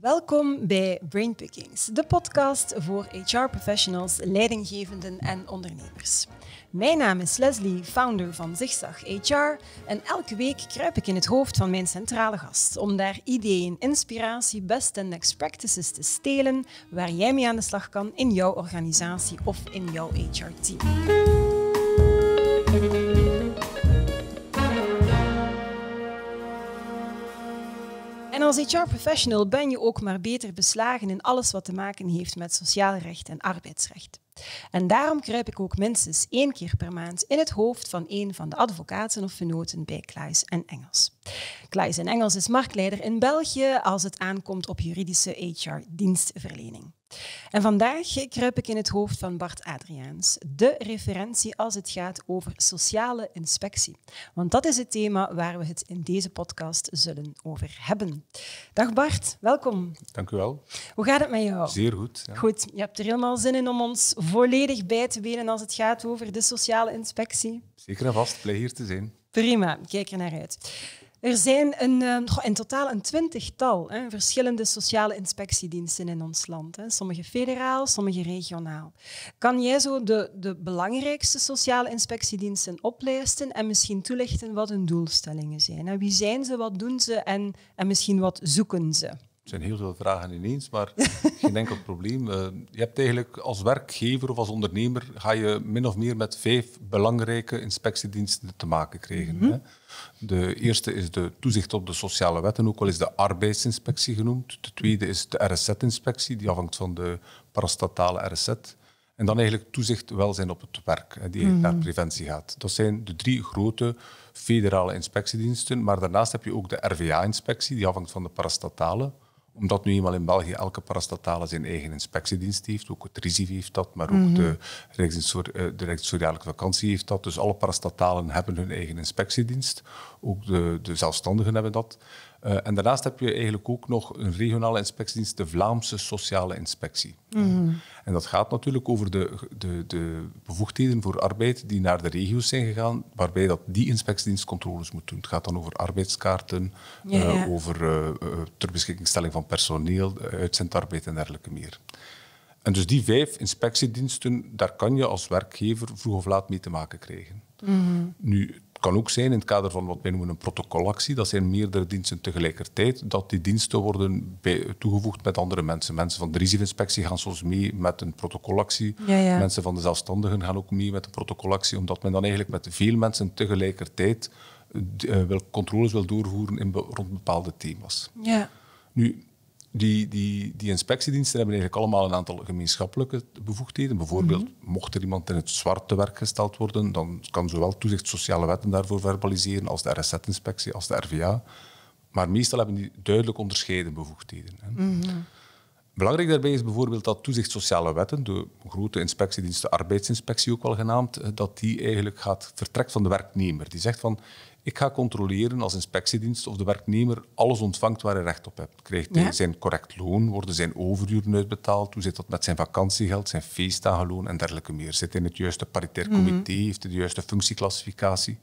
Welkom bij Brainpickings, de podcast voor HR-professionals, leidinggevenden en ondernemers. Mijn naam is Leslie, founder van Zigzag HR, en elke week kruip ik in het hoofd van mijn centrale gast om daar ideeën, inspiratie, best en next practices te stelen waar jij mee aan de slag kan in jouw organisatie of in jouw HR-team. En als HR-professional ben je ook maar beter beslagen in alles wat te maken heeft met sociaal recht en arbeidsrecht. En daarom kruip ik ook minstens één keer per maand in het hoofd van een van de advocaten of venoten bij Kluis en Engels. Kluis en Engels is marktleider in België als het aankomt op juridische HR-dienstverlening. En vandaag kruip ik in het hoofd van Bart Adriaans, de referentie als het gaat over sociale inspectie. Want dat is het thema waar we het in deze podcast zullen over hebben. Dag Bart, welkom. Dank u wel. Hoe gaat het met jou? Zeer goed. Goed, je hebt er helemaal zin in om ons volledig bij te benen als het gaat over de sociale inspectie. Zeker en vast, plezier te zijn. Prima, kijk er naar uit. Er zijn een, ehm, in totaal een twintigtal hè, verschillende sociale inspectiediensten in ons land. Hè. Sommige federaal, sommige regionaal. Kan jij zo de, de belangrijkste sociale inspectiediensten oplijsten en misschien toelichten wat hun doelstellingen zijn? Wie zijn ze, wat doen ze en, en misschien wat zoeken ze? er zijn heel veel vragen ineens, maar geen enkel probleem. Eh, je hebt eigenlijk als werkgever of als ondernemer ga je min of meer met vijf belangrijke inspectiediensten te maken krijgen. Mhm. hè? De eerste is de toezicht op de sociale wetten, ook al is de arbeidsinspectie genoemd. De tweede is de RSZ-inspectie, die afhangt van de parastatale RSZ. En dan eigenlijk toezicht welzijn op het werk, die mhm. naar preventie gaat. Dat zijn de drie grote federale inspectiediensten. Maar daarnaast heb je ook de RVA-inspectie, die afhangt van de parastatale omdat nu eenmaal in België elke parastatale zijn eigen inspectiedienst heeft, ook het RISIV heeft dat, maar ook mhm. de, eh, de Vakantie heeft dat. Dus alle parastatalen hebben hun eigen inspectiedienst. Ook de, de zelfstandigen hebben dat. Eh, en daarnaast heb je eigenlijk ook nog een regionale inspectiedienst, de Vlaamse Sociale Inspectie. Mhm. En dat gaat natuurlijk over de, de, de, bevoegdheden voor arbeid die naar de regio's zijn gegaan, waarbij dat die inspectiedienst controles moet doen. Het gaat dan over arbeidskaarten, eh, over eh, ter beschikkingstelling van personeel, uitzendarbeid en dergelijke meer. En dus die vijf inspectiediensten, daar kan je als werkgever vroeg of laat mee te maken krijgen. Mhm. Nu, kan ook zijn in het kader van wat wij noemen een protocolactie. Dat zijn meerdere diensten tegelijkertijd. Dat die diensten worden toegevoegd met andere mensen. Mensen van de risico-inspectie gaan soms mee met een protocolactie. Mensen van de zelfstandigen gaan ook mee met een protocolactie. Omdat men dan eigenlijk met veel mensen tegelijkertijd uh, controles wil doorvoeren in rond bepaalde thema's. Ja. Nu, die, die, die inspectiediensten hebben eigenlijk allemaal een aantal gemeenschappelijke bevoegdheden. Bijvoorbeeld, mhm. mocht er iemand in het zwart te werk gesteld worden, dan kan zowel toezicht sociale wetten daarvoor verbaliseren, als de RSZ-inspectie, als de RVA. Maar meestal hebben die duidelijk onderscheiden bevoegdheden. Mhm. Belangrijk daarbij is bijvoorbeeld dat toezicht sociale wetten, de grote inspectiedienst, de arbeidsinspectie ook wel genaamd, eh, dat die eigenlijk gaat vertrekt van de werknemer. Die zegt van, ik ga controleren als inspectiedienst of de werknemer alles ontvangt waar hij recht op heeft. Krijgt hij zijn correct loon? Worden zijn overuren uitbetaald? Hoe zit dat met zijn vakantiegeld, zijn feestdagenloon en dergelijke meer? Zit hij in het juiste paritair mhm. comité? Heeft hij de juiste functieclassificatie?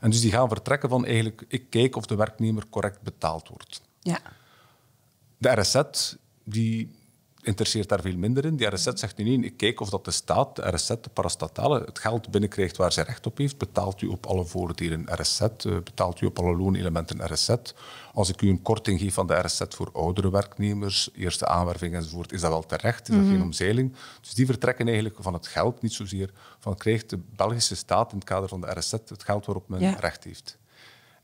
En dus die gaan vertrekken van eigenlijk, ik kijk of de werknemer correct betaald wordt. Ja. De RZ die interesseert daar veel minder in. Die RSZ zegt nu niet, ik kijk of dat de staat, de RSZ, de parastatale, het geld binnenkrijgt waar ze recht op heeft. Betaalt u op alle voordelen RSZ? Eh, betaalt u op alle loonelementen RSZ? Als ik u een korting geef van de RSZ voor oudere werknemers, eerste aanwerving enzovoort, is dat wel terecht? Is dat mhm. geen omzeiling? Dus die vertrekken eigenlijk van het geld, niet zozeer van krijgt de Belgische staat in het kader van de RSZ het geld waarop men recht heeft.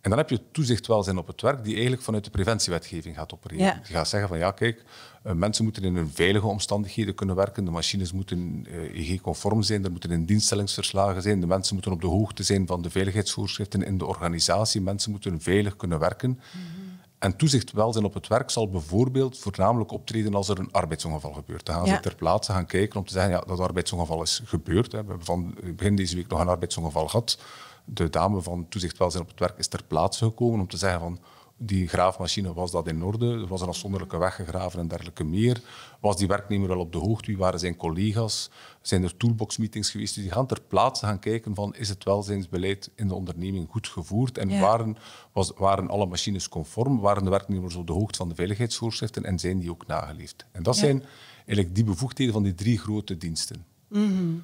En dan heb je toezichtwelzijn op het werk, die eigenlijk vanuit de preventiewetgeving gaat opereren. Die gaat zeggen van ja, kijk, eh, mensen moeten in hun veilige omstandigheden kunnen werken, de machines moeten eh, ig conform zijn, er moeten in dienststellingsverslagen zijn, de mensen moeten op de hoogte zijn van de veiligheidsvoorschriften in de organisatie, mensen moeten veilig kunnen werken. Mhm. En toezicht welzijn op het werk zal bijvoorbeeld voornamelijk optreden als er een arbeidsongeval gebeurt. Dan gaan ze ter plaatse gaan kijken om te zeggen, ja, dat arbeidsongeval is gebeurd. Hè. We hebben van eh, begin deze week nog een arbeidsongeval gehad de dame van toezicht welzijn op het werk is ter plaatse gekomen om te zeggen van die graafmachine, was dat in orde? Was er afzonderlijke weg gegraven en dergelijke meer? Was die werknemer wel op de hoogte? Wie waren zijn collega's? Zijn er toolbox-meetings geweest? Dus die gaan ter plaatse gaan kijken van is het welzijnsbeleid in de onderneming goed gevoerd? En waren, was, waren alle machines conform? Waren de werknemers op de hoogte van de veiligheidsvoorschriften? En zijn die ook nageleefd? En dat zijn eigenlijk die bevoegdheden van die drie grote diensten. Mm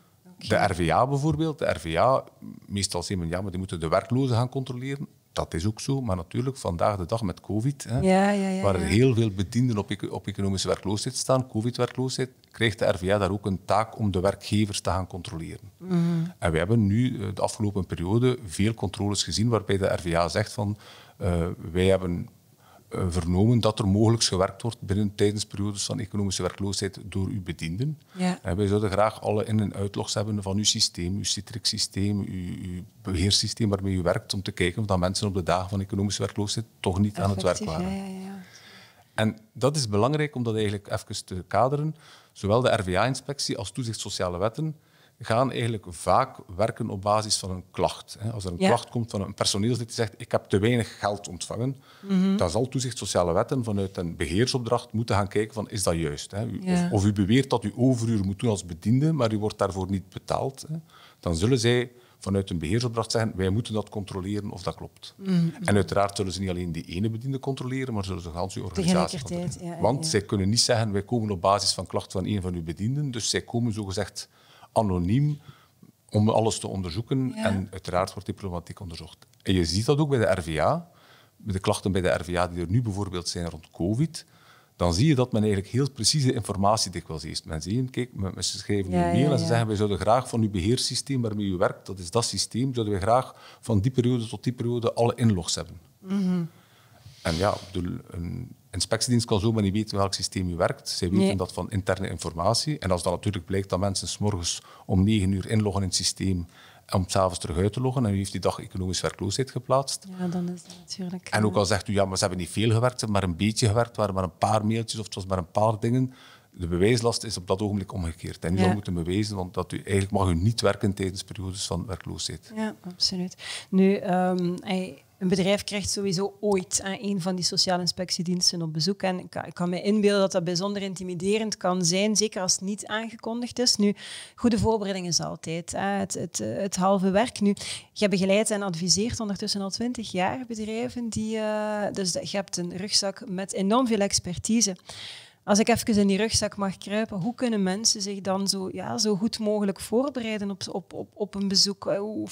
de RVA bijvoorbeeld. De RVA, meestal zeggen men ja, maar die moeten de werklozen gaan controleren. Dat is ook zo, maar natuurlijk vandaag de dag met COVID, hè, ja, ja, ja, waar er heel veel bedienden op, op economische werkloosheid staan, COVID-werkloosheid, krijgt de RVA daar ook een taak om de werkgevers te gaan controleren. Mhm. En we hebben nu eh, de afgelopen periode veel controles gezien waarbij de RVA zegt van eh, wij hebben eh, vernomen dat er mogelijk gewerkt wordt binnen periodes van economische werkloosheid door uw bedienden. Ja. Eh, wij zouden graag alle in- en uitlogs hebben van uw systeem, uw Citrix-systeem, uw, beheersysteem, beheerssysteem waarmee u werkt, om te kijken of dat mensen op de dagen van economische werkloosheid toch niet aan het werk waren. Ja, ja, en dat is belangrijk om dat eigenlijk even te kaderen. Zowel de RVA-inspectie als toezicht sociale wetten gaan eigenlijk vaak werken op basis van een klacht. Als er een klacht komt van een personeelslid die zegt ik heb te weinig geld ontvangen, mhm. dan zal toezicht sociale wetten vanuit een beheersopdracht moeten gaan kijken van is dat juist? Hè? Of, u beweert dat u overuren moet doen als bediende, maar u wordt daarvoor niet betaald. Hè? Dan zullen zij vanuit een beheersopdracht zeggen wij moeten dat controleren of dat klopt. Mhm. En uiteraard zullen ze niet alleen die ene bediende controleren, maar zullen ze gaan uw organisatie controleren. Want zij kunnen niet zeggen wij komen op basis van klacht van een van uw bedienden, dus zij komen zogezegd anoniem om alles te onderzoeken. En uiteraard wordt diplomatiek onderzocht. En je ziet dat ook bij de RVA. met de klachten bij de RVA die er nu bijvoorbeeld zijn rond COVID dan zie je dat men eigenlijk heel precieze informatie dikwijls heeft. Men kijk, mensen schrijven nu ja, mail en ze zeggen, wij zouden graag van uw beheerssysteem waarmee u werkt, dat is dat systeem, zouden we graag van die periode tot die periode alle inlogs hebben. Mhm. En ja, bedoel, een, inspectiedienst kan zomaar niet weten welk systeem je werkt. Zij weten dat van interne informatie. En als dat natuurlijk blijkt dat mensen s'morgens om negen uur inloggen in het systeem om s'avonds terug uit te loggen en u heeft die dag economisch werkloosheid geplaatst. Ja, dan is dat natuurlijk... En ook eh, al zegt u, ja, maar ze hebben niet veel gewerkt, maar een beetje gewerkt, waren maar een paar mailtjes of het was maar een paar dingen de bewijslast is op dat ogenblik omgekeerd. En nu ja. moeten bewijzen, want dat u, eigenlijk mag u niet werken tijdens periodes van werkloosheid. Ja, absoluut. Nu, ehm, een bedrijf krijgt sowieso ooit aan een van die sociale inspectiediensten op bezoek. En ik kan, ik me inbeelden dat dat bijzonder intimiderend kan zijn, zeker als het niet aangekondigd is. Nu, goede voorbereiding is altijd het, het, het, halve werk. Nu, je begeleidt en adviseert ondertussen al twintig jaar bedrijven. Die, eh, dus je hebt een rugzak met enorm veel expertise als ik even in die rugzak mag kruipen, hoe kunnen mensen zich dan zo, ja, zo goed mogelijk voorbereiden op, op, op, op een bezoek? Eh, hoe,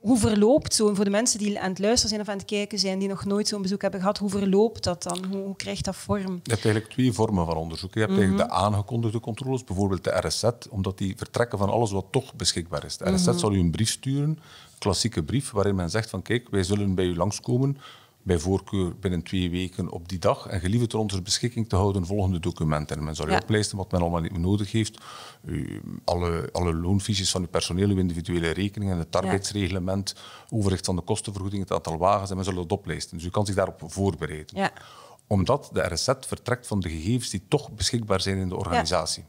hoe, verloopt zo, voor de mensen die aan het luisteren zijn of aan het kijken zijn, die nog nooit zo'n bezoek hebben gehad, hoe verloopt dat dan? Hoe, krijgt dat vorm? Je hebt eigenlijk twee vormen van onderzoek. Je hebt mhm. eigenlijk de aangekondigde controles, bijvoorbeeld de RSZ, omdat die vertrekken van alles wat toch beschikbaar is. De RSZ mhm. zal u een brief sturen, klassieke brief, waarin men zegt van kijk, wij zullen bij u langskomen bij voorkeur binnen twee weken op die dag en gelieve ter onze beschikking te houden volgende documenten. En men zal u oplijsten wat men allemaal nodig heeft. alle, alle loonfiches van uw personeel, uw individuele rekeningen, het arbeidsreglement, overzicht van de kostenvergoeding, het aantal wagens en men zal dat oplijsten. Dus u kan zich daarop voorbereiden. Ja omdat de RZ vertrekt van de gegevens die toch beschikbaar zijn in de organisatie.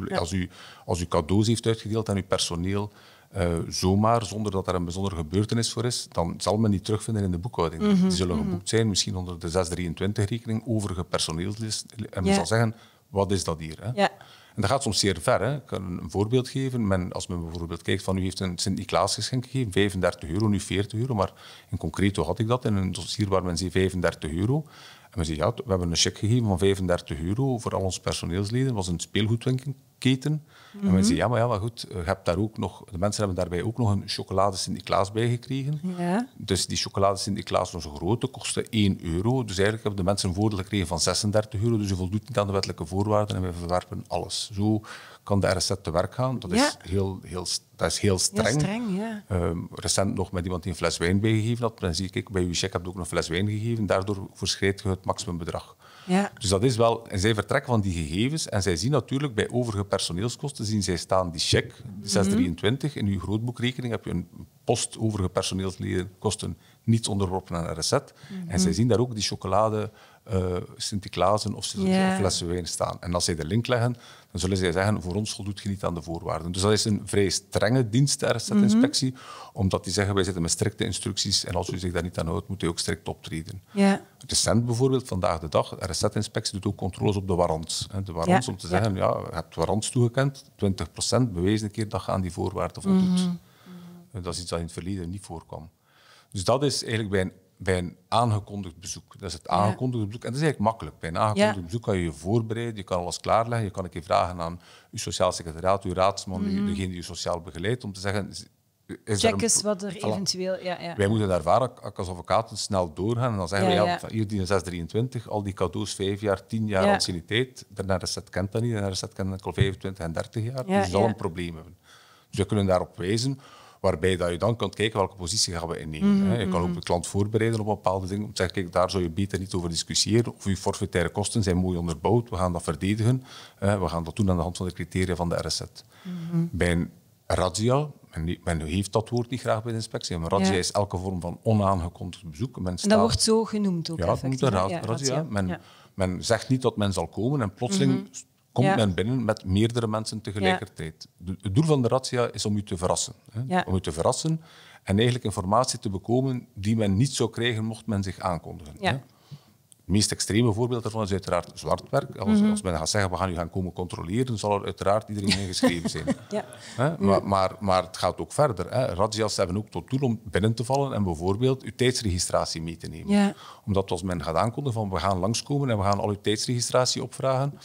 Ja. Als, u, als u cadeaus heeft uitgedeeld aan uw personeel, eh, zomaar, zonder dat er een bijzondere gebeurtenis voor is, dan zal men die terugvinden in de boekhouding. Mhm, die zullen mhm. geboekt zijn, misschien onder de 623-rekening, overige personeelslist. En men zal zeggen, wat is dat hier? Hè? Ja. En dat gaat soms zeer ver. Hè. Ik kan een voorbeeld geven. Men, als men bijvoorbeeld kijkt van u heeft een Sint-Niklaas geschenk gegeven, 35 euro, nu 40 euro. Maar in concreto had ik dat in een dossier waar men zei 35 euro. En men zei ja, we hebben een cheque gegeven van 35 euro voor al onze personeelsleden. Dat was een speelgoedwinkel keten. En wij mhm. zeggen: ja, maar ja, maar goed, je hebt daar ook nog, de mensen hebben daarbij ook nog een chocolade Sinterklaas bij gekregen. Ja. Dus die chocolade Sinterklaas, onze grote, kostte 1 euro. Dus eigenlijk hebben de mensen een voordeel gekregen van 36 euro. Dus je voldoet niet aan de wettelijke voorwaarden en wij verwerpen alles. Zo kan de RSZ te werk gaan. Dat, is, heel, heel, dat is heel streng. Heel streng ja. Ehm, recent nog met iemand die een fles wijn bijgegeven had. Dan zie ik, bij uw check heb je ook een fles wijn gegeven. Daardoor verschrijdt je het maximumbedrag. Ja. Dus dat is wel... En zij vertrekken van die gegevens en zij zien natuurlijk bij overige personeelskosten zien zij staan die cheque, 623. Mhm. In uw grootboekrekening heb je een post overige personeelsleden kosten niets onderworpen aan een Mm En zij zien daar ook die chocolade uh, Sinterklaasen of yeah. flessen wijn staan. En als zij de link leggen, dan zullen zij zeggen, voor ons voldoet je niet aan de voorwaarden. Dus dat is een vrij strenge dienst, de inspectie mhm. omdat die zeggen, wij zitten met strikte instructies en als u zich daar niet aan houdt, moet u ook strikt optreden. Recent bijvoorbeeld, vandaag de dag, de RSZ-inspectie doet ook controles op de warrants. De warrants om te zeggen, ja, je hebt warrants toegekend, 20% bewezen een keer dat je aan die voorwaarden voldoet. Mhm. Dat is iets dat in het verleden niet voorkwam. Dus dat is eigenlijk bij een, bij een aangekondigd bezoek. Dat is het aangekondigd bezoek. En dat is eigenlijk makkelijk. Bij een aangekondigd bezoek kan je je voorbereiden, je kan alles klaarleggen. Je kan een keer vragen aan uw sociaal secretariaat, uw raadsman, mhm. degene die je sociaal begeleidt, om te zeggen... Is Check eens wat er eventueel... Ja, ja. Wij moeten daar vaak als advocaten snel doorgaan en dan zeggen we, ja, hier die 623, al die cadeaus vijf jaar, tien jaar anciëniteit, daarna recept kent dat niet, daarna recept kent dat al 25 en 30 jaar, dus zal een probleem hebben. Dus we kunnen daarop wijzen Waarbij dat je dan kunt kijken welke positie gaan we innemen. Mhm, je kan mhm. ook de klant voorbereiden op bepaalde dingen. Om te zeggen, kijk, daar zou je beter niet over discussiëren. Of je forfaitaire kosten zijn mooi onderbouwd. We gaan dat verdedigen. we gaan dat doen aan de hand van de criteria van de RSZ. Mhm. Bij een razzia men, men heeft dat woord niet graag bij de inspectie. Maar razzia is elke vorm van onaangekondigd bezoek. Men staat, dat wordt zo genoemd ook. Ja, dat moet een Men, men, zegt niet dat men zal komen en plotseling komt men binnen met meerdere mensen tegelijkertijd. Het doel van de razzia is om u te verrassen. Hè? Om u te verrassen en eigenlijk informatie te bekomen die men niet zou krijgen mocht men zich aankondigen. Het meest extreme voorbeeld daarvan is uiteraard zwartwerk. Als, mhm. als, men gaat zeggen, we gaan u gaan komen controleren, zal er uiteraard iedereen ingeschreven zijn. hè? Mhm. Maar, maar, maar, het gaat ook verder. Hè? Razzia's hebben ook tot doel om binnen te vallen en bijvoorbeeld uw tijdsregistratie mee te nemen. Omdat als men gaat aankondigen van, we gaan langskomen en we gaan al uw tijdsregistratie opvragen,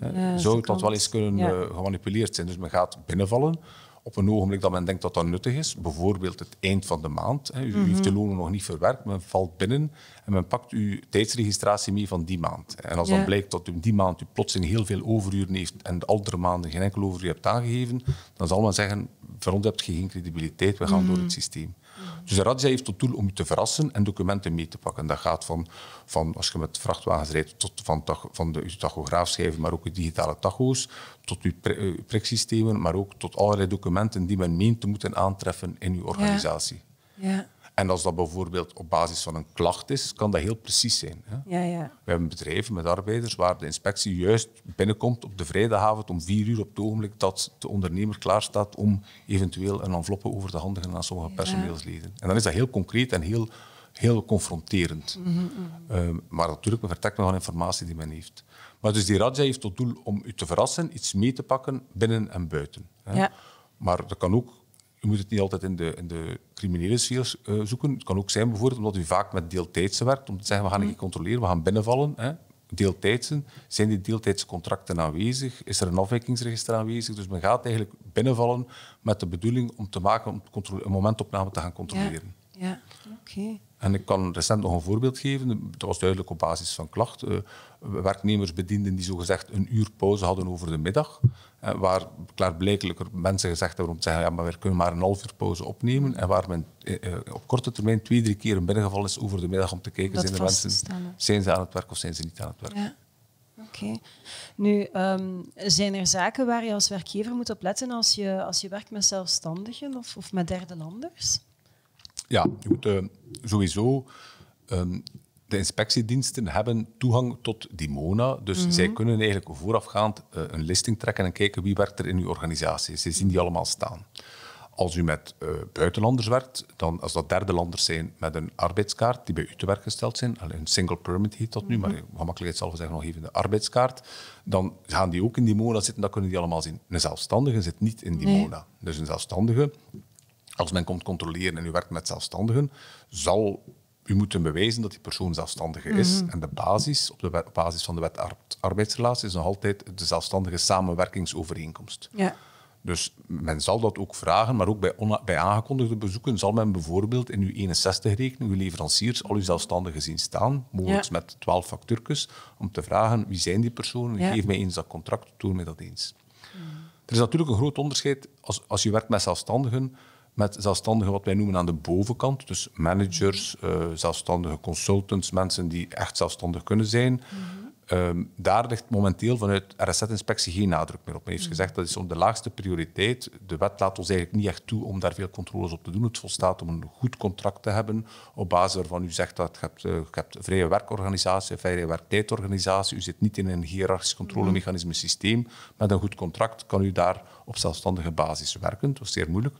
ja, zou dat wel eens kunnen eh, gemanipuleerd zijn. Dus men gaat binnenvallen op een ogenblik dat men denkt dat dat nuttig is. Bijvoorbeeld het eind van de maand. Hè. U mhm. heeft de lonen nog niet verwerkt, men valt binnen en men pakt uw tijdsregistratie mee van die maand. En als dan blijkt dat u die maand u plots in heel veel overuren heeft en de andere maanden geen enkel overuur hebt aangegeven, dan zal men zeggen, voor ons je geen credibiliteit, we gaan mhm. door het systeem. Dus de heeft tot doel om je te verrassen en documenten mee te pakken. Dat gaat van, van als je met vrachtwagens rijdt, tot van, van de tachograafschijven, maar ook de digitale tacho's, tot uw priksystemen, maar ook tot allerlei documenten die men meent te moeten aantreffen in uw organisatie. ja. En als dat bijvoorbeeld op basis van een klacht is, kan dat heel precies zijn. Hè? Ja, ja. We hebben bedrijven met arbeiders waar de inspectie juist binnenkomt op de vrijdagavond om vier uur op het ogenblik dat de ondernemer klaar staat om eventueel een enveloppe over te handigen aan sommige personeelsleden. En dan is dat heel concreet en heel, heel confronterend. Mhm, mhm. Ehm, maar natuurlijk, men vertrekt nog van informatie die men heeft. Maar dus die radja heeft tot doel om u te verrassen, iets mee te pakken binnen en buiten. Ja. Maar dat kan ook je moet het niet altijd in de, in de criminele sfeer eh, zoeken. Het kan ook zijn bijvoorbeeld omdat u vaak met deeltijdse werkt, om te zeggen we gaan mm. niet controleren, we gaan binnenvallen. Hè. Deeltijdsen, zijn die deeltijdse contracten aanwezig? Is er een afwijkingsregister aanwezig? Dus men gaat eigenlijk binnenvallen met de bedoeling om te maken om een momentopname te gaan controleren. Ja, ja. oké. En ik kan recent nog een voorbeeld geven. Dat was duidelijk op basis van klacht werknemers bedienden die zogezegd een uur pauze hadden over de middag. Eh, waar klaarblijkelijk mensen gezegd hebben om te zeggen, ja, maar we kunnen maar een half uur pauze opnemen. En waar men eh, eh, op korte termijn twee, drie keer een binnengeval is over de middag om te kijken, zijn de mensen zijn ze aan het werk of zijn ze niet aan het werk. Oké. Nu, ehm, zijn er zaken waar je als werkgever moet op letten als je, als je werkt met zelfstandigen of, of met derde landers? Ja, je uh, sowieso. Ehm, de inspectiediensten hebben toegang tot Dimona, dus mhm. zij kunnen eigenlijk voorafgaand eh, een listing trekken en kijken wie werkt er in uw organisatie. Ze zien die allemaal staan. Als u met eh, buitenlanders werkt, dan als dat derde landers zijn met een arbeidskaart die bij u te werk gesteld zijn, een single permit heet dat nu, mhm. maar gemakkelijkheid zal we zeggen nog even de arbeidskaart, dan gaan die ook in die Mona zitten, dat kunnen die allemaal zien. Een zelfstandige zit niet in die Mona. Dus een zelfstandige, als men komt controleren en u werkt met zelfstandigen, zal u moet bewijzen dat die persoon zelfstandige is. Mhm. En de basis, op de basis van de wet arbeidsrelatie, is nog altijd de zelfstandige samenwerkingsovereenkomst. Ja. Dus men zal dat ook vragen, maar ook bij, bij aangekondigde bezoeken zal men bijvoorbeeld in uw 61-rekening, uw leveranciers, al uw zelfstandigen zien staan, mogelijk met 12 factuurtjes, om te vragen wie zijn die personen, geef mij eens dat contract, toon mij dat eens. Mhm. Er is natuurlijk een groot onderscheid als, als je werkt met zelfstandigen met zelfstandigen wat wij noemen aan de bovenkant. Dus managers, mhm. eh, zelfstandige consultants, mensen die echt zelfstandig kunnen zijn. Mhm. Ehm, daar ligt momenteel vanuit RSZ-inspectie geen nadruk meer op. Men heeft mhm. gezegd dat is om de laagste prioriteit. De wet laat ons eigenlijk niet echt toe om daar veel controles op te doen. Het volstaat om een goed contract te hebben op basis waarvan u zegt dat je hebt, uh, hebt vrije werkorganisatie, vrije werktijdorganisatie. U zit niet in een hiërarchisch controlemechanisme systeem. Met een goed contract kan u daar op zelfstandige basis werken. Dat is zeer moeilijk.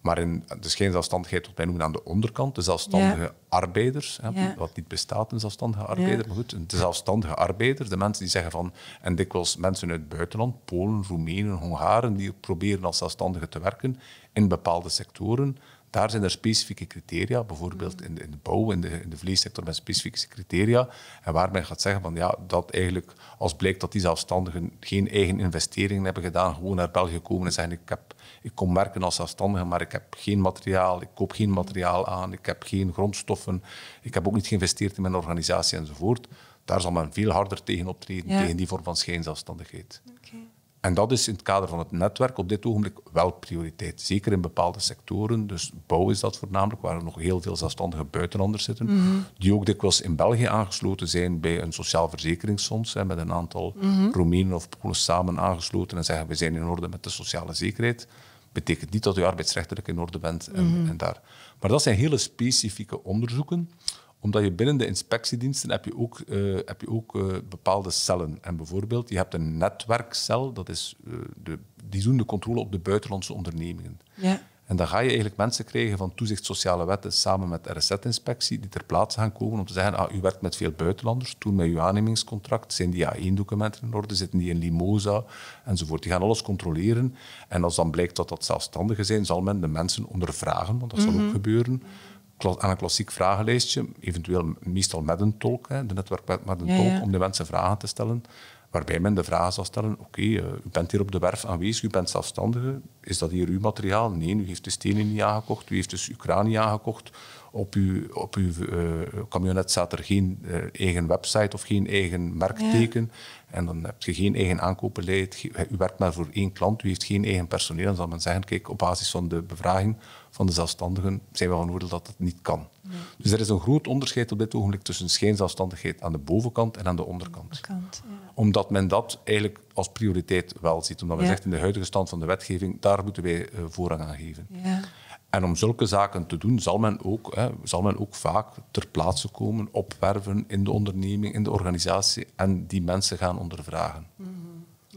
Maar in, het is geen zelfstandigheid wat wij noemen aan de onderkant, de zelfstandige arbeiders. Hè, Wat niet bestaat, een zelfstandige arbeider. Maar goed, de zelfstandige arbeiders, de mensen die zeggen van... En dikwijls mensen uit het buitenland, Polen, Roemenen, Hongaren, die proberen als zelfstandigen te werken in bepaalde sectoren. Daar zijn er specifieke criteria, bijvoorbeeld in de, in de bouw, in de, in de vleessector, met specifieke criteria. En waar men gaat zeggen van ja, dat eigenlijk, als blijkt dat die zelfstandigen geen eigen investeringen hebben gedaan, gewoon naar België komen en zeggen: Ik heb ik kom werken als zelfstandige, maar ik heb geen materiaal, ik koop geen materiaal aan, ik heb geen grondstoffen, ik heb ook niet geïnvesteerd in mijn organisatie enzovoort. Daar zal men veel harder tegen optreden, tegen die vorm van schijnzelfstandigheid. En dat is in het kader van het netwerk op dit ogenblik wel prioriteit. Zeker in bepaalde sectoren. Dus bouw is dat voornamelijk, waar er nog heel veel zelfstandige buitenlanders zitten. Mhm. Die ook dikwijls in België aangesloten zijn bij een sociaal verzekeringsfonds. met een aantal mm Roemenen of Polen samen aangesloten en zeggen: We zijn in orde met de sociale zekerheid betekent niet dat je arbeidsrechtelijk in orde bent en, mhm. en, daar. Maar dat zijn hele specifieke onderzoeken, omdat je binnen de inspectiediensten heb je ook, eh, heb je ook eh, bepaalde cellen. En bijvoorbeeld, je hebt een netwerkcel, dat is, eh, de, die doen de controle op de buitenlandse ondernemingen. Ja. En dan ga je eigenlijk mensen krijgen van toezicht sociale wetten samen met RSZ-inspectie die ter plaatse gaan komen om te zeggen, ah, u werkt met veel buitenlanders, toen met uw aannemingscontract, zijn die A1-documenten in orde, zitten die in limosa enzovoort. Die gaan alles controleren. En als dan blijkt dat dat zelfstandigen zijn, zal men de mensen ondervragen, want dat zal mhm. ook gebeuren aan een klassiek vragenlijstje, eventueel meestal met een tolk, hè, de netwerk met een tolk, om de mensen vragen te stellen. Waarbij men de vraag zal stellen: Oké, eh, u bent hier op de werf aanwezig, u bent zelfstandige, is dat hier uw materiaal? Nee, u heeft de stenen niet aangekocht, u heeft dus Ukraine aangekocht. Op uw, op uw camionet eh, staat er geen eh, eigen website of geen eigen merkteken. En dan heb je geen eigen aankopenleid. U werkt maar voor één klant, u heeft geen eigen personeel. Dan zal men zeggen, kijk, op basis van de bevraging van de zelfstandigen zijn we van oordeel dat dat niet kan. Dus er is een groot onderscheid op dit ogenblik tussen schijnzelfstandigheid aan de bovenkant en aan de onderkant. Ja. Omdat men dat eigenlijk als prioriteit wel ziet. Omdat men ja. zegt, in de huidige stand van de wetgeving, daar daar moeten wij eh, voorrang aan geven. Ja. En om zulke zaken te doen, zal men, ook, hè, zal men ook vaak ter plaatse komen, opwerven in de onderneming, in de organisatie en die mensen gaan ondervragen. Mhm.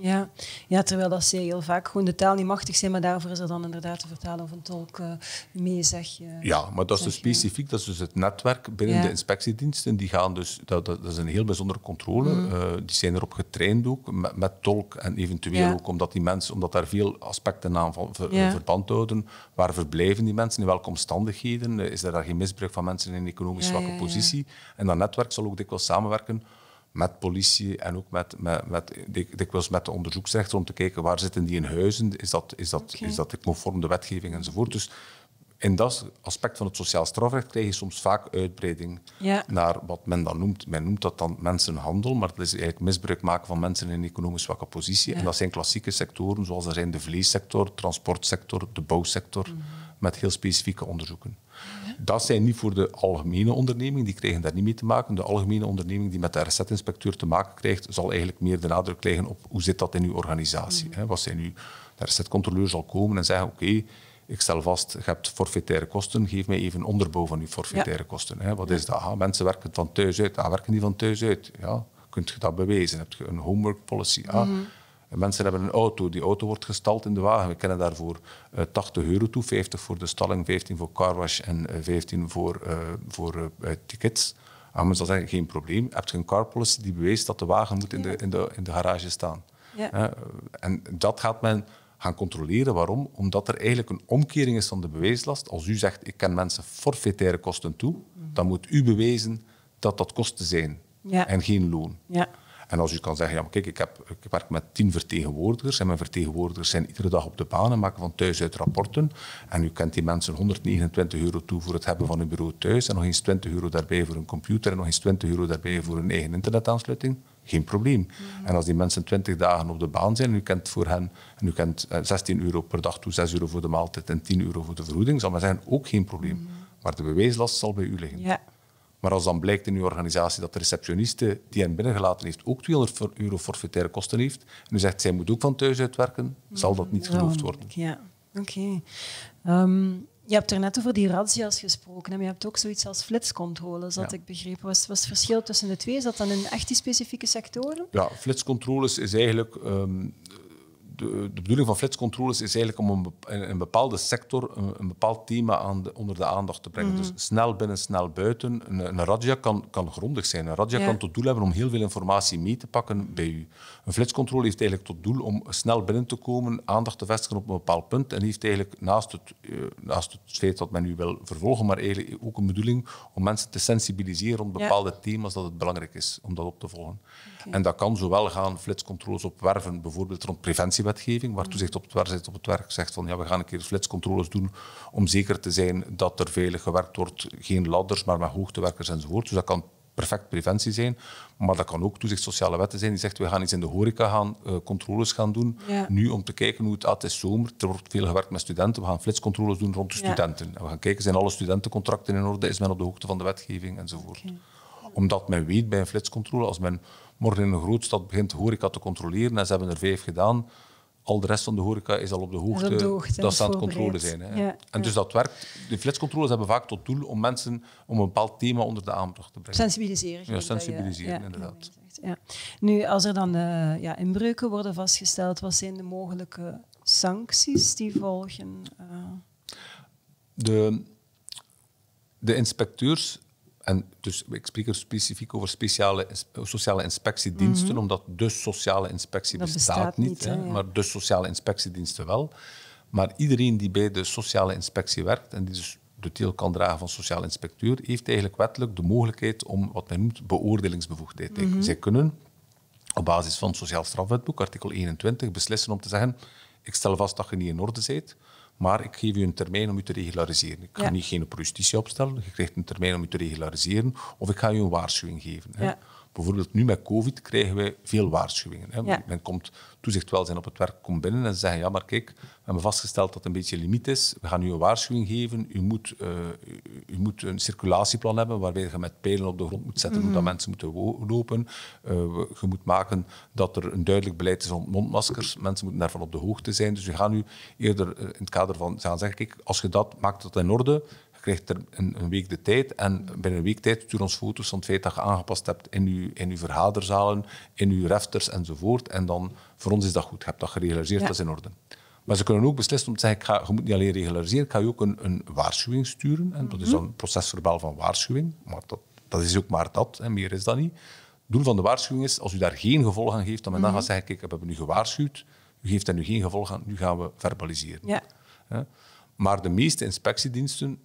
Ja. ja, terwijl dat ze heel vaak gewoon de taal niet machtig zijn, maar daarvoor is er dan inderdaad een vertaler of een tolk eh, mee, zeg je. ja, maar dat is dus specifiek, dat is dus het netwerk binnen de inspectiediensten. Die gaan dus, dat, dat is een heel bijzondere controle. Mm. Eh, die zijn erop getraind ook, met, tolk en eventueel ook omdat die mensen, omdat daar veel aspecten aan van, ver, verband houden. Waar verblijven die mensen, in welke omstandigheden? Eh, is er daar geen misbruik van mensen in een economisch zwakke positie? En dat netwerk zal ook dikwijls samenwerken met politie en ook met, met, met, dikwijls met de onderzoeksrechter om te kijken waar zitten die in huizen, is dat, is dat, is dat conform de wetgeving enzovoort. Dus in dat aspect van het sociaal strafrecht krijg je soms vaak uitbreiding naar wat men dan noemt. Men noemt dat dan mensenhandel, maar dat is eigenlijk misbruik maken van mensen in een economisch zwakke positie. En dat zijn klassieke sectoren, zoals er zijn de vleessector, transportsector, de bouwsector. Mhm met heel specifieke onderzoeken. Dat zijn niet voor de algemene onderneming, die krijgen daar niet mee te maken. De algemene onderneming die met de RZ-inspecteur te maken krijgt, zal eigenlijk meer de nadruk leggen op hoe zit dat in uw organisatie. Wat zijn uw... De RZ-controleur zal komen en zeggen, oké, ik stel vast, je hebt forfaitaire kosten, geef mij even een onderbouw van uw forfaitaire kosten. Hè. Wat is dat? Ah, mensen werken van thuis uit. Ah, werken die van thuis uit? Ja, kunt je dat bewijzen? Heb je een homework policy? Ah, mhm. Mensen hebben een auto, die auto wordt gestald in de wagen. We kennen daarvoor 80 eh, euro toe, 50 voor de stalling, 15 voor carwash en 15 eh, voor, eh, voor tickets. Ah, maar dat zeggen, geen probleem. Heb je een car policy die beweest dat de wagen moet in de, in de, in de garage staan? Ja. en dat gaat men gaan controleren. Waarom? Omdat er eigenlijk een omkering is van de bewijslast, Als u zegt, ik ken mensen forfaitaire kosten toe, mhm. dan moet u bewijzen dat dat kosten zijn en geen loon. Ja. En als u kan zeggen, ja, maar kijk, ik, heb, ik werk met tien vertegenwoordigers en mijn vertegenwoordigers zijn iedere dag op de baan en maken van thuis uit rapporten. En u kent die mensen 129 euro toe voor het hebben van een bureau thuis en nog eens 20 euro daarbij voor een computer en nog eens 20 euro daarbij voor hun eigen internetaansluiting. Geen probleem. Mm. En als die mensen 20 dagen op de baan zijn en u kent voor hen en u kent 16 eh, euro per dag toe, 6 euro voor de maaltijd en 10 euro voor de vergoeding, zal men zeggen, ook geen probleem. Mm. Maar de bewijslast zal bij u liggen. Ja. Maar als dan blijkt in uw organisatie dat de receptioniste die hen binnengelaten heeft ook 200 euro forfaitaire kosten heeft, en u zegt zij moet ook van thuis uitwerken, zal dat niet mm, geloofd worden. Ja, oké. Ehm, je hebt er net over die razzia's gesproken, maar je hebt ook zoiets als flitscontroles, had ik begrepen. Wat was het verschil tussen de twee? Is dat dan in echt die specifieke sectoren? Ja, flitscontroles is eigenlijk ehm, de, bedoeling van flitscontroles is eigenlijk om een, een bepaalde sector, een, een bepaald thema aan onder de aandacht te brengen. Mhm. Dus snel binnen, snel buiten. Een, een radia kan, kan grondig zijn. Een radia kan tot doel hebben om heel veel informatie mee te pakken bij u. Een flitscontrole heeft eigenlijk tot doel om snel binnen te komen, aandacht te vestigen op een bepaald punt en heeft eigenlijk naast het, eh, naast het feit dat men u wil vervolgen, maar eigenlijk ook een bedoeling om mensen te sensibiliseren rond bepaalde thema's dat het belangrijk is om dat op te volgen. En dat kan zowel gaan flitscontroles op werven, bijvoorbeeld rond preventie wetgeving, waar toezicht op het, waar zit op het werk zegt van ja, we gaan een keer flitscontroles doen om zeker te zijn dat er veilig gewerkt wordt. Geen ladders, maar met hoogtewerkers enzovoort. Dus dat kan perfect preventie zijn. Maar dat kan ook toezicht sociale wetten zijn die zegt we gaan iets in de horeca gaan, eh, controles gaan doen. Nu om te kijken hoe het, ah, is zomer, er wordt veel gewerkt met studenten, we gaan flitscontroles doen rond de studenten. we gaan kijken, zijn alle studentencontracten in orde, is men op de hoogte van de wetgeving enzovoort. Okay. Omdat men weet bij een flitscontrole, als men morgen in een grootstad begint horeca te controleren en ze hebben er vijf gedaan, al de rest van de horeca is al op de hoogte, op dat ze aan het controle zijn. Hè. en dus dat werkt. De flitscontroles hebben vaak tot doel om mensen om een bepaald thema onder de aandacht te brengen. Sensibiliseren. Ja, sensibiliseren, inderdaad. Ja. Nu, als er dan eh, ja, inbreuken worden vastgesteld, wat zijn de mogelijke sancties die volgen? Eh, de, de inspecteurs dus ik spreek er specifiek over speciale, sociale inspectiediensten, mhm. omdat de sociale inspectie bestaat, niet, hè, maar de sociale inspectiediensten wel. Maar iedereen die bij de sociale inspectie werkt en die dus de deel kan dragen van sociale inspecteur, heeft eigenlijk wettelijk de mogelijkheid om wat men noemt beoordelingsbevoegdheid. Zij mhm. kunnen op basis van het Sociaal Strafwetboek, artikel 21, beslissen om te zeggen: Ik stel vast dat je niet in orde bent. Maar ik geef u een termijn om u te regulariseren. Ik ga niet geen prostitutie opstellen. Je krijgt een termijn om u te regulariseren. Of ik ga u een waarschuwing geven. Ja. Bijvoorbeeld nu met COVID krijgen wij veel waarschuwingen. Hè. Men komt, toezicht zijn op het werk komt binnen en zegt ja maar kijk, we hebben vastgesteld dat het een beetje een limiet is. We gaan u een waarschuwing geven. U moet, eh, u, moet een circulatieplan hebben waarbij je met pijlen op de grond moet zetten hoe mhm. dat mensen moeten lopen. Eh, je moet maken dat er een duidelijk beleid is rond mondmaskers. Mensen moeten daarvan op de hoogte zijn. Dus we gaan nu eerder eh, in het kader van zeggen, kijk, als je dat maakt dat in orde, krijgt er een, een, week de tijd. En binnen een week tijd stuur ons foto's van het feit dat je aangepast hebt in uw, in uw vergaderzalen, in uw refters enzovoort. En dan, voor ons is dat goed. Je hebt dat gerealiseerd, dat is in orde. Maar ze kunnen ook beslissen om te zeggen, je moet niet alleen regulariseren, ik ga je ook een, een waarschuwing sturen. En dat is mhm. een procesverbaal van waarschuwing. Maar dat, dat is ook maar dat, en meer is dat niet. Het doel van de waarschuwing is, als u daar geen gevolg aan geeft, dan men dan gaat mhm. zeggen, kijk, we hebben u gewaarschuwd, u geeft daar nu geen gevolg aan, nu gaan we verbaliseren. Ja. Maar de meeste inspectiediensten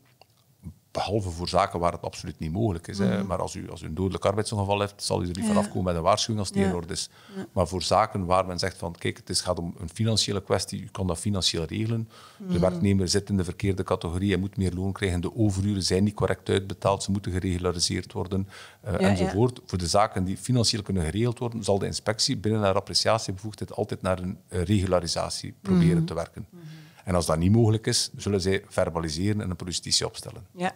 Behalve voor zaken waar het absoluut niet mogelijk is. hè. Mhm. Maar als u, als u een dodelijk arbeidsongeval heeft, zal u er liever vanaf komen met een waarschuwing als het niet in orde is. Maar voor zaken waar men zegt van, kijk, het is, gaat om een financiële kwestie, u kan dat financieel regelen. De mhm. werknemer zit in de verkeerde categorie, en moet meer loon krijgen, de overuren zijn niet correct uitbetaald, ze moeten geregulariseerd worden, eh, enzovoort. Voor de zaken die financieel kunnen geregeld worden, zal de inspectie binnen haar appreciatiebevoegdheid altijd naar een eh, regularisatie proberen mhm. te werken. En als dat niet mogelijk is, zullen zij verbaliseren en een projustitie opstellen. Ja.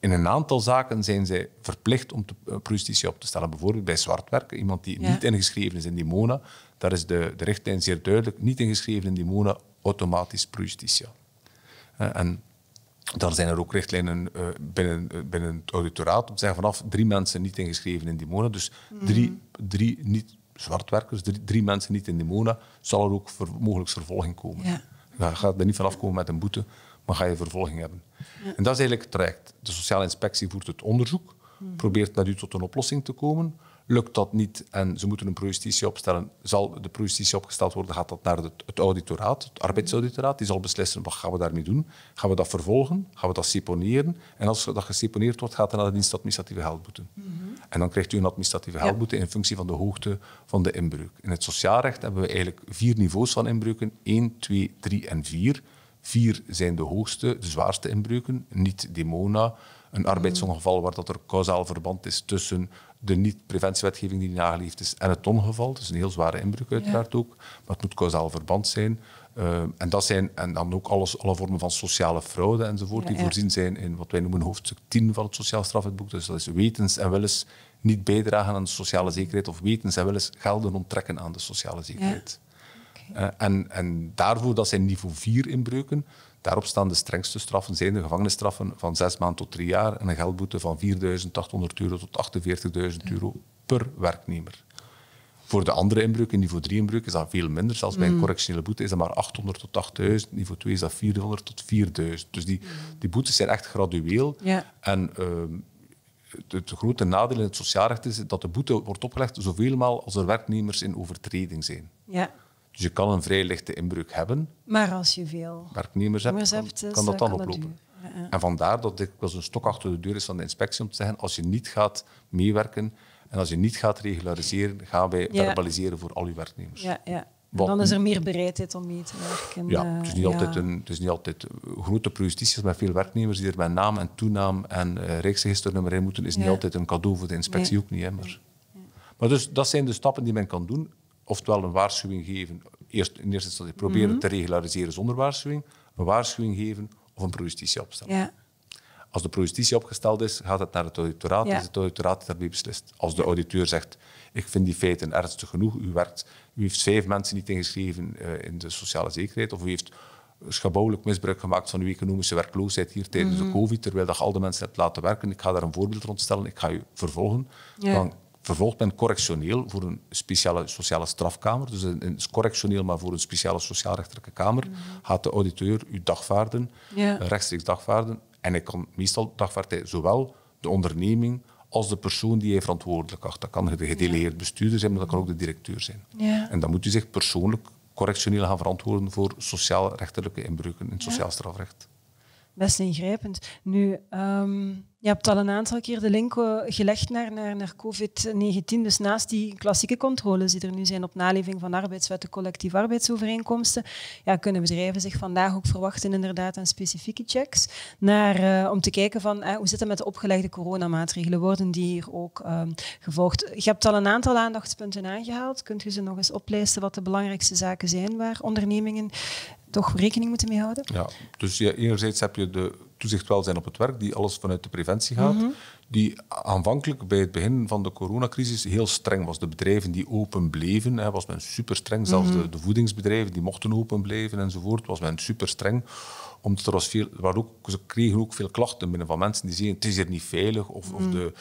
In een aantal zaken zijn zij verplicht om de eh, prostitutie op te stellen. Bijvoorbeeld bij zwartwerken. Iemand die niet ingeschreven is in die MONA, daar is de, de richtlijn zeer duidelijk. Niet ingeschreven in die MONA, automatisch projustitia. Eh, en dan zijn er ook richtlijnen eh, binnen, binnen het auditoraat om zijn vanaf drie mensen niet ingeschreven in die MONA. Dus hmm. drie, niet zwartwerkers, drie, mensen niet in die MONA, zal er ook voor, mogelijk vervolging komen. Nou, ga gaat er niet van komen met een boete, maar ga je vervolging hebben. En dat is eigenlijk het traject. De sociale inspectie voert het onderzoek, hmm. probeert met u tot een oplossing te komen. Lukt dat niet en ze moeten een projustitie opstellen, zal de projustitie opgesteld worden, gaat dat naar het, auditoraat, het arbeidsauditoraat Die zal beslissen, wat gaan we daarmee doen? Gaan we dat vervolgen? Gaan we dat seponeren? En als dat geseponeerd wordt, gaat er naar de dienst administratieve geldboete. Mhm. En dan krijgt u een administratieve geldboete in functie van de hoogte van de inbreuk. In het sociaalrecht hebben we eigenlijk vier niveaus van inbreuken. 1, 2, 3 en 4. Vier zijn de hoogste, de zwaarste inbreuken, niet demona. Een mhm. arbeidsongeval waar dat er kausaal verband is tussen de niet-preventiewetgeving die nageleefd is en het ongeval. Dus een heel zware inbreuk uiteraard ook. Maar het moet kausaal verband zijn. Eh, en dat zijn en dan ook alles, alle vormen van sociale fraude enzovoort, die voorzien zijn in wat wij noemen hoofdstuk 10 van het Sociaal Strafwetboek. Dus dat is wetens en willens niet bijdragen aan de sociale zekerheid of wetens en willens gelden onttrekken aan de sociale zekerheid. Eh, en, en daarvoor, dat zijn niveau 4 inbreuken, Daarop staan de strengste straffen, zijn de gevangenisstraffen van zes maanden tot drie jaar en een geldboete van 4.800 euro tot 48.000 euro per werknemer. Voor de andere inbreuken, niveau 3 inbreuken is dat veel minder. Zelfs bij een mm. correctionele boete is dat maar 800 tot 8000. Niveau 2 is dat 400 tot 4000. Dus die, die boetes zijn echt gradueel. En ehm, het, grote nadeel in het sociaal recht is dat de boete wordt opgelegd zoveel maal als er werknemers in overtreding zijn. Ja. Dus je kan een vrij lichte inbreuk hebben. Maar als je veel werknemers hebt, kan dat dan, oplopen. En vandaar dat dit als een stok achter de deur is van de inspectie om te zeggen, als je niet gaat meewerken en als je niet gaat regulariseren, gaan wij verbaliseren voor al je werknemers. Ja, ja. dan is er meer bereidheid om mee te werken. Ja, eh, het is niet, altijd, een, het is niet altijd eh, grote prejudices met veel werknemers die er met naam en toenaam en uh, eh, rijksregisternummer in moeten, is niet altijd een cadeau voor de inspectie, ook niet. Hè, maar. maar dus, dat zijn de stappen die men kan doen oftewel een waarschuwing geven, eerst, in eerste instantie proberen mhm. te regulariseren zonder waarschuwing, een waarschuwing geven of een projustitie opstellen. Ja. Als de projustitie opgesteld is, gaat het naar het auditoraat. Ja. Is het auditoraat daarmee beslist? Als de auditeur zegt, ik vind die feiten ernstig genoeg, u, werkt, u heeft vijf mensen niet ingeschreven eh, in de sociale zekerheid, of u heeft schabouwelijk misbruik gemaakt van uw economische werkloosheid hier tijdens de mhm. COVID, terwijl dat je al de mensen hebt laten werken, ik ga daar een voorbeeld rond stellen, ik ga u vervolgen, Vervolgt bent correctioneel voor een speciale sociale strafkamer, dus een, correctioneel, maar voor een speciale sociaal rechterlijke kamer, mhm. gaat de auditeur uw dagvaarden, eh, rechtstreeks dagvaarden, en hij kan meestal dagvaarden zowel de onderneming als de persoon die hij verantwoordelijk acht. Dat kan de gedelegeerd bestuurder zijn, maar dat kan ook de directeur zijn. En dan moet u zich persoonlijk correctioneel gaan verantwoorden voor sociaal-rechterlijke inbreuken in het sociaal strafrecht best ingrijpend. Nu, ehm, je hebt al een aantal keer de link gelegd naar, naar, naar COVID-19. Dus naast die klassieke controles die er nu zijn op naleving van arbeidswetten, collectief arbeidsovereenkomsten, ja, kunnen bedrijven zich vandaag ook verwachten inderdaad aan specifieke checks naar, eh, om te kijken van uh, hoe zit met de opgelegde coronamaatregelen? Worden die hier ook ehm, gevolgd? Je hebt al een aantal aandachtspunten aangehaald. Kunt u ze nog eens oplijsten wat de belangrijkste zaken zijn waar ondernemingen toch rekening moeten mee houden. Ja, dus enerzijds heb je de toezicht welzijn op het werk, die alles vanuit de preventie gaat, mhm. die aanvankelijk bij het begin van de coronacrisis heel streng was. De bedrijven die open bleven, hè, was men super streng. Zelfs mhm. de, de, voedingsbedrijven die mochten open blijven enzovoort, was men super streng. Omdat er was veel, waar ook, ze kregen ook veel klachten binnen van mensen die zeiden, het is hier niet veilig, of, of mhm. de,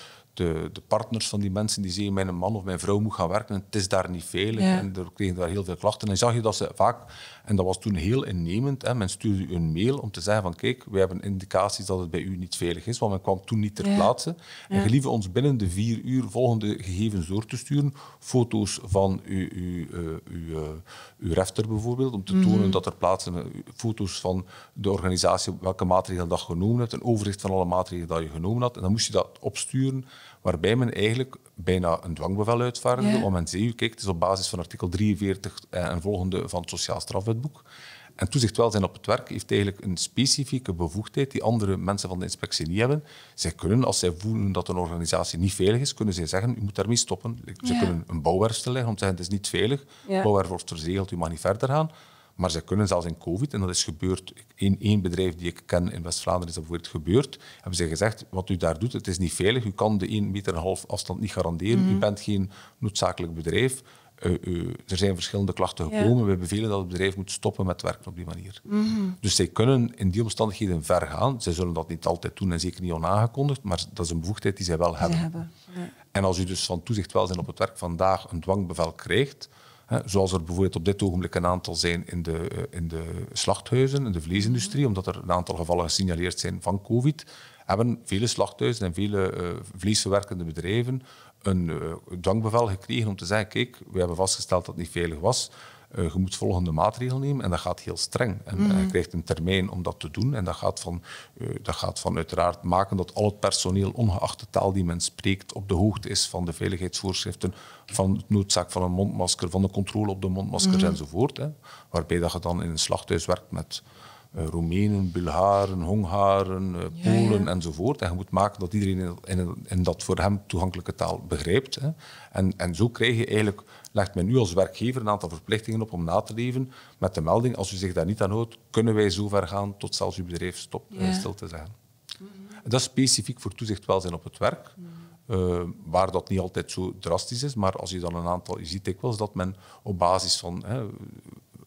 de, de, partners van die mensen die zeiden, mijn man of mijn vrouw moet gaan werken en het is daar niet veilig. En er kregen daar heel veel klachten. En zag je dat ze vaak, en dat was toen heel innemend, hè, men stuurde een mail om te zeggen van kijk, we hebben indicaties dat het bij u niet veilig is, want men kwam toen niet ter plaatse. En gelieve ons binnen de vier uur volgende gegevens door te sturen. Foto's van eh, eh, uw, uw, uw, uw refter bijvoorbeeld, om te mhm. tonen dat er plaatsen, eh, foto's van de organisatie, welke maatregelen dat je genomen hebt, een overzicht van alle maatregelen dat je genomen had. En dan moest je dat opsturen waarbij men eigenlijk bijna een dwangbevel uitvaardigde om hen te zeggen, het is op basis van artikel 43 eh, en volgende van het Sociaal Strafwetboek. En toezicht welzijn op het werk heeft eigenlijk een specifieke bevoegdheid die andere mensen van de inspectie niet hebben. Zij kunnen, als zij voelen dat een organisatie niet veilig is, kunnen zij zeggen, u moet daarmee stoppen. Ze kunnen een bouwwerf leggen om te zeggen, het is niet veilig, ja. bouwwerf wordt verzegeld, u mag niet verder gaan. Maar ze kunnen zelfs in COVID, en dat is gebeurd, in één bedrijf die ik ken in West-Vlaanderen is dat bijvoorbeeld gebeurd, hebben ze gezegd, wat u daar doet, het is niet veilig, u kan de 1,5 meter afstand niet garanderen, u mhm. bent geen noodzakelijk bedrijf. Eh, eh, er zijn verschillende klachten gekomen. We bevelen dat het bedrijf moet stoppen met werken op die manier. Mhm. Dus zij kunnen in die omstandigheden ver gaan. Zij zullen dat niet altijd doen en zeker niet onaangekondigd, maar dat is een bevoegdheid die zij wel hebben. En als u dus van toezicht zijn op het werk vandaag een dwangbevel krijgt, zoals er bijvoorbeeld op dit ogenblik een aantal zijn in de, eh, in de slachthuizen, in de vleesindustrie, omdat er een aantal gevallen gesignaleerd zijn van COVID, hebben vele slachthuizen en vele eh, vleesverwerkende bedrijven een eh, dankbevel gekregen om te zeggen, kijk, we hebben vastgesteld dat het niet veilig was, eh, je moet volgende maatregel nemen. En dat gaat heel streng. En, eh, mhm. je krijgt een termijn om dat te doen. En dat gaat van, eh, dat gaat van uiteraard maken dat al het personeel, ongeacht de taal die men spreekt, op de hoogte is van de veiligheidsvoorschriften, van het noodzaak van een mondmasker, van de controle op de mondmaskers mhm. enzovoort. Hè. Waarbij dat je dan in een slachthuis werkt met... Roemenen, Bulgaren, Hongaren, Polen enzovoort. En je moet maken dat iedereen in, in, dat voor hem toegankelijke taal begrijpt. Hè. En, en zo krijg je eigenlijk legt men nu als werkgever een aantal verplichtingen op om na te leven met de melding. Als u zich daar niet aan houdt, kunnen wij zo ver gaan tot zelfs uw bedrijf stopt, eh, ja. stil te zeggen. Dat is specifiek voor toezicht welzijn op het werk. Eh, waar dat niet altijd zo drastisch is, maar als je dan een aantal, je ziet dikwijls dat men op basis van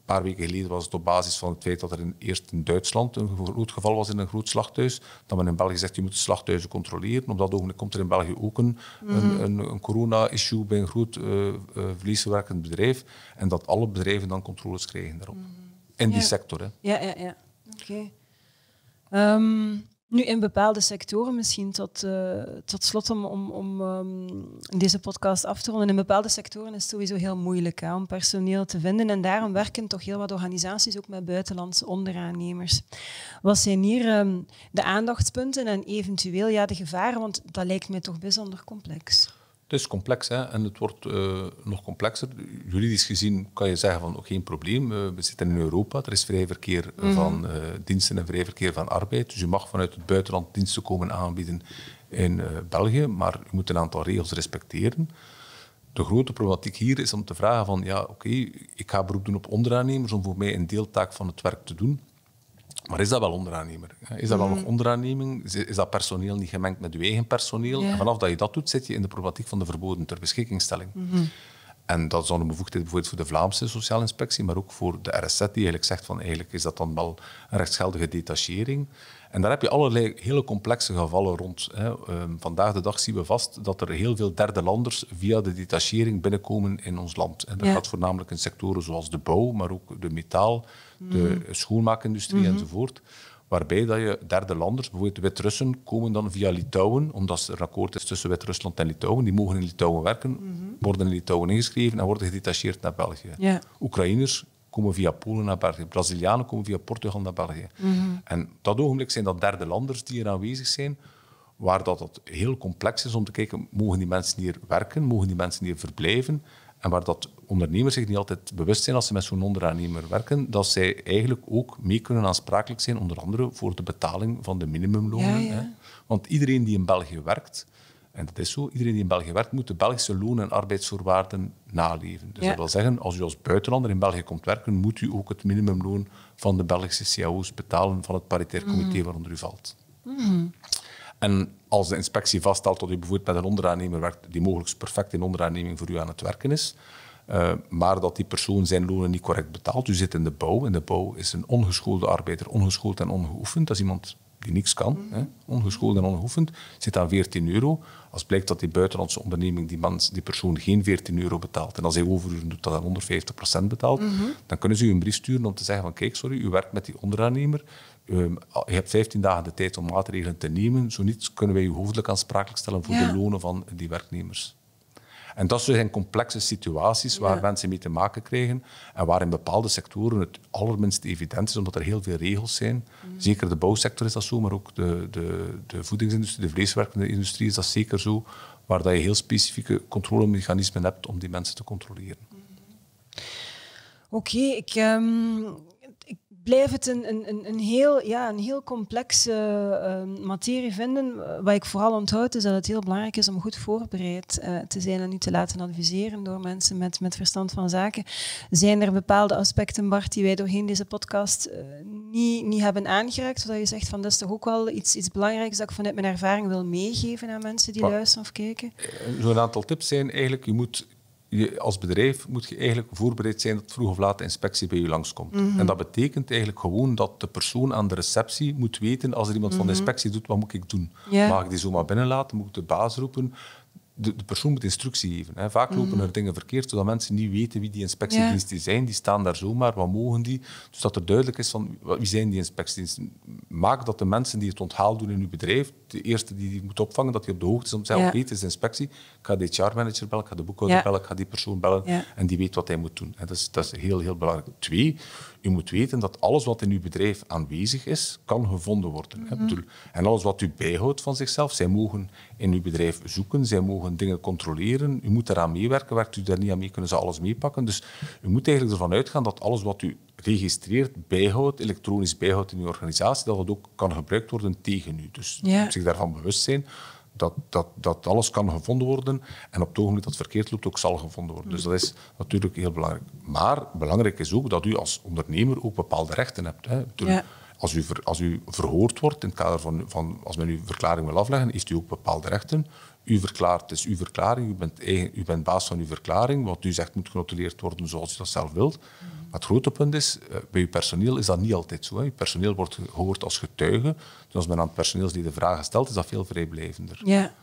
paar weken geleden was het op basis van het feit dat er in, eerst in Duitsland een groot geval was in een groot slachthuis. Dat men in België zegt, je moet de slachthuizen controleren. Op dat ogenblik komt er in België ook een, een, mhm. een, corona-issue bij een groot uh, bedrijf. En dat alle bedrijven dan controles krijgen daarop. Mhm. In die sector. Hè. Ja, ja, ja. Oké. Okay. Ehm, nu, in bepaalde sectoren misschien tot, eh, tot slot om, om, om ehm, deze podcast af te ronden. In bepaalde sectoren is het sowieso heel moeilijk hè, om personeel te vinden. En daarom werken toch heel wat organisaties ook met buitenlandse onderaannemers. Wat zijn hier ehm, de aandachtspunten en eventueel ja, de gevaren? Want dat lijkt mij toch bijzonder complex. Het is complex hè, en het wordt eh, nog complexer. Juridisch gezien kan je zeggen van ook geen probleem, eh, we zitten in Europa, er is vrij verkeer eh, mhm. van diensten en vrij verkeer van arbeid. Dus je mag vanuit het buitenland diensten komen aanbieden in België, maar je moet een aantal regels respecteren. De grote problematiek hier is om te vragen van ja, oké, ik ga beroep doen op onderaannemers om voor mij een deeltaak van het werk te doen. Maar is dat wel onderaannemer? Is dat wel nog mm. onderaanneming? Is dat personeel niet gemengd met je eigen personeel? En vanaf dat je dat doet, zit je in de problematiek van de verboden ter beschikkingstelling. Mhm. En dat is dan een bevoegdheid bijvoorbeeld voor de Vlaamse Sociale Inspectie, maar ook voor de RSZ, die eigenlijk zegt van eigenlijk is dat dan wel een rechtsgeldige detachering. En daar heb je allerlei hele complexe gevallen rond. Hè. Ehm, vandaag de dag zien we vast dat er heel veel derde landers via de detachering binnenkomen in ons land. En dat gaat voornamelijk in sectoren zoals de bouw, maar ook de metaal, de mhm. schoonmaakindustrie mhm. enzovoort waarbij dat je derde landers, bijvoorbeeld Wit-Russen, komen dan via Litouwen, omdat er een akkoord is tussen Wit-Rusland en Litouwen, die mogen in Litouwen werken, mhm. worden in Litouwen ingeschreven en worden gedetacheerd naar België. Oekraïners komen via Polen naar België, Brazilianen komen via Portugal naar België. Mhm. En op dat ogenblik zijn dat derde landers die er aanwezig zijn, waar dat, dat heel complex is om te kijken, mogen die mensen hier werken, mogen die mensen hier verblijven? En waar dat ondernemers zich niet altijd bewust zijn als ze met zo'n onderaannemer werken, dat zij eigenlijk ook mee kunnen aansprakelijk zijn, onder andere voor de betaling van de minimumlonen. Want iedereen die in België werkt, en dat is zo, iedereen die in België werkt, moet de Belgische loon- en arbeidsvoorwaarden naleven. Dus dat wil zeggen, als u als buitenlander in België komt werken, moet u ook het minimumloon van de Belgische cao's e betalen van het paritair comité mm. waaronder u valt. Mm. En als de inspectie vaststelt dat u bijvoorbeeld met een onderaannemer werkt die mogelijk perfect in onderaanneming voor u aan het werken is, eh, maar dat die persoon zijn lonen niet correct betaalt. U zit in de bouw en de bouw is een ongeschoolde arbeider, ongeschoold en ongeoefend. Dat is iemand die niks kan, mhm. hè? ongeschoold en ongeoefend, zit aan 14 euro. Als blijkt dat die buitenlandse onderneming die, man, die persoon geen 14 euro betaalt en als hij overuren doet dat hij 150% betaalt, mhm. dan kunnen ze u een brief sturen om te zeggen van kijk, sorry, u werkt met die onderaannemer, Ehm, je hebt 15 dagen de tijd om maatregelen te nemen. Zo niet kunnen wij je hoofdelijk aansprakelijk stellen voor de lonen van die werknemers. En dat zijn complexe situaties waar mensen mee te maken krijgen en waar in bepaalde sectoren het allerminst evident is, omdat er heel veel regels zijn. Mm. Zeker de bouwsector is dat zo, maar ook de, de, de voedingsindustrie, de vleeswerkende industrie is dat zeker zo, waar dat je heel specifieke controlemechanismen hebt om die mensen te controleren. Mm. Oké, ik... Ehm, blijf het een, een, een, heel, ja, een heel complexe ehm, materie vinden. Eh, wat ik vooral onthoud is dat het heel belangrijk is om goed voorbereid eh, te zijn en u te laten adviseren door mensen met, met verstand van zaken. Zijn er bepaalde aspecten, Bart, die wij doorheen deze podcast eh, niet, niet hebben aangeraakt? Zodat je zegt van dat is toch ook wel iets, iets belangrijks dat ik vanuit mijn ervaring wil meegeven aan mensen die luisteren of kijken? Zo'n aantal tips zijn eigenlijk, je moet je, als bedrijf moet je eigenlijk voorbereid zijn dat vroeg of laat de inspectie bij je langskomt. Mhm. En dat betekent eigenlijk gewoon dat de persoon aan de receptie moet weten, als er iemand van de mhm. inspectie doet, wat moet ik doen? Yeah. Mag ik die zomaar binnenlaten? Moet ik de baas roepen? De, de persoon moet instructie geven. Hè. Vaak lopen mhm. er dingen verkeerd, zodat mensen niet weten wie die inspectiediensten zijn. Die staan daar zomaar, wat mogen die? Dus dat er duidelijk is van, wie zijn die inspectiediensten? Maak dat de mensen die het onthaal doen in uw bedrijf, de eerste die die moet opvangen, dat die op de hoogte is om te zeggen, yeah. oké, okay, is inspectie, ga de HR-manager bellen, ik ga de boekhouder bellen, ik ga die persoon bellen en die weet wat hij moet doen. En dat, is, dat is heel, heel belangrijk. Twee, u moet weten dat alles wat in uw bedrijf aanwezig is, kan gevonden worden. Mhm. bedoel, en alles wat u bijhoudt van zichzelf, zij mogen in uw bedrijf zoeken, zij mogen dingen controleren, u moet eraan meewerken, werkt u daar niet aan mee, kunnen ze alles meepakken. Dus u moet eigenlijk ervan uitgaan dat alles wat u registreert, bijhoudt, elektronisch bijhoudt in uw organisatie, dat dat ook kan gebruikt worden tegen u. Dus ja. zich daarvan bewust zijn dat, dat, dat alles kan gevonden worden en op het ogenblik dat het verkeerd loopt ook zal gevonden worden. Dus mm. dat is natuurlijk heel belangrijk. Maar belangrijk is ook dat u als ondernemer ook bepaalde rechten hebt. Hè. als, u ver, als u verhoord wordt in het kader van, van als men uw verklaring wil afleggen, heeft u ook bepaalde rechten u verklaart, het is uw verklaring, u bent, eigen, u bent baas van uw verklaring. Wat u zegt moet genotuleerd worden zoals u dat zelf wilt. Maar het grote punt is, eh, bij uw personeel is dat niet altijd zo. Hè. Je personeel wordt gehoord als getuige. Dus als men aan het personeelsleden vragen stelt, is dat veel vrijblijvender. Ja.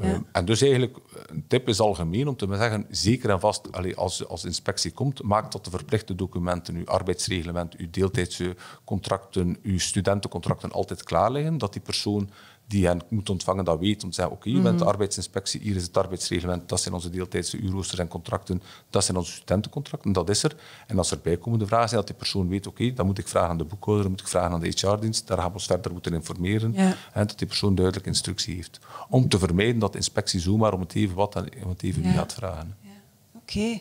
Ehm, ja. en dus eigenlijk, een tip is algemeen om te zeggen, zeker en vast, allez, als, als inspectie komt, maak dat de verplichte documenten, uw arbeidsreglement, uw deeltijdse contracten, uw studentencontracten altijd klaar liggen, dat die persoon die hen moet ontvangen, dat weet. Om te zeggen, oké, je bent de mhm. arbeidsinspectie, hier is het arbeidsreglement, dat zijn onze deeltijdse uurroosters en contracten, dat zijn onze studentencontracten, dat is er. En als er bijkomende vragen zijn, dat die persoon weet, oké, dan moet ik vragen aan de boekhouder, dan moet ik vragen aan de HR-dienst, daar gaan we ons verder moeten informeren. En dat die persoon duidelijk instructie heeft. Om te vermijden dat de inspectie zomaar om het even wat en om het even wie gaat vragen. Ja. Oké.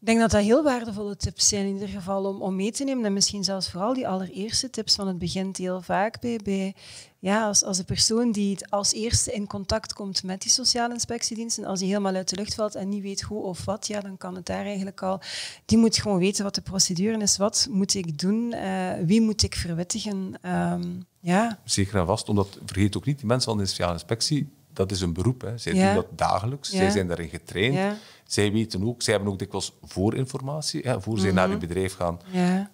Ik denk dat dat heel waardevolle tips zijn in ieder geval om, om mee te nemen. En misschien zelfs vooral die allereerste tips, van het begin heel vaak bij, bij ja, als, als de persoon die als eerste in contact komt met die sociale inspectiediensten, als die helemaal uit de lucht valt en niet weet hoe of wat, ja, dan kan het daar eigenlijk al. Die moet gewoon weten wat de procedure is, wat moet ik doen, eh, wie moet ik verwittigen. Ehm, ja. Zeker en vast, omdat vergeet ook niet, die mensen van de sociale inspectie dat is een beroep. Hè. Zij doen dat dagelijks. Zij zijn daarin getraind. Zij weten ook, zij hebben ook dikwijls voorinformatie. Hè. Voor zij mhm. naar uw bedrijf gaan,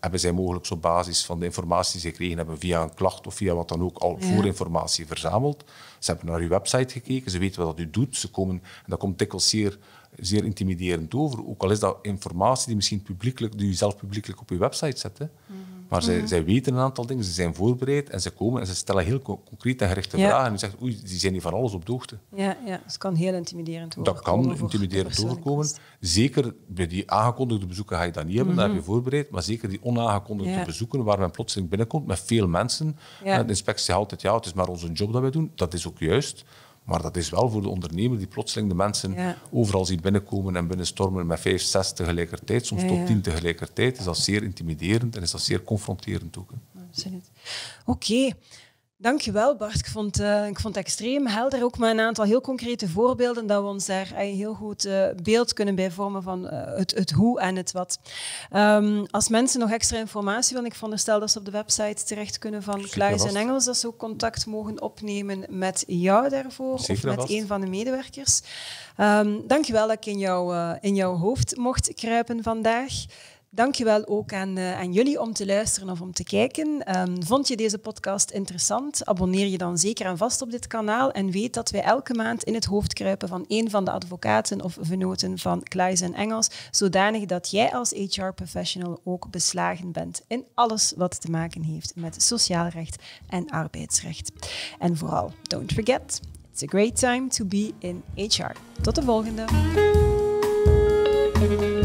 hebben zij mogelijk op basis van de informatie die ze gekregen hebben via een klacht of via wat dan ook al voorinformatie verzameld. Ze hebben naar uw website gekeken, ze weten wat u doet. Ze komen, en dat komt dikwijls hier zeer intimiderend over. Ook al is dat informatie die misschien publiekelijk, die je zelf publiekelijk op je website zet. Hè. Mhm. Maar zij, mhm. zij weten een aantal dingen, ze zijn voorbereid en ze komen en ze stellen heel concrete concreet en gerichte vragen. En je zegt, oei, die zijn hier van alles op de hoogte. Ja, ja. Dus het kan heel intimiderend worden. Dat kan intimiderend overkomen. Zeker bij die aangekondigde bezoeken ga je dat niet hebben, daar heb je mhm. voorbereid. Maar zeker die onaangekondigde bezoeken waar men plotseling binnenkomt met veel mensen. de inspectie altijd, ja, het is maar onze job dat wij doen. Dat is ook juist. Maar dat is wel voor de ondernemer die plotseling de mensen overal ziet binnenkomen en binnenstormen met vijf, zes tegelijkertijd, soms tot tien tegelijkertijd. Is dat zeer intimiderend en is dat zeer confronterend ook. Absoluut. Oké. Dankjewel Bart. Ik vond, eh, ik vond het extreem helder, ook met een aantal heel concrete voorbeelden, dat we ons daar een eh, heel goed eh, beeld kunnen bijvormen vormen van het, het, hoe en het wat. Ehm, als mensen nog extra informatie willen, ik veronderstel dat ze op de website terecht kunnen van Kluis en Engels, dat ze ook contact mogen opnemen met jou daarvoor of met een van de medewerkers. Um, dankjewel dat ik in, jou, in jouw hoofd mocht kruipen vandaag. Dankjewel ook aan, ook eh, aan jullie om te luisteren of om te kijken. Ehm, vond je deze podcast interessant? Abonneer je dan zeker en vast op dit kanaal en weet dat wij elke maand in het hoofd kruipen van een van de advocaten of venoten van Kluis en Engels, zodanig dat jij als HR-professional ook beslagen bent in alles wat te maken heeft met sociaal recht en arbeidsrecht. En vooral, don't forget, it's a great time to be in HR. Tot de volgende!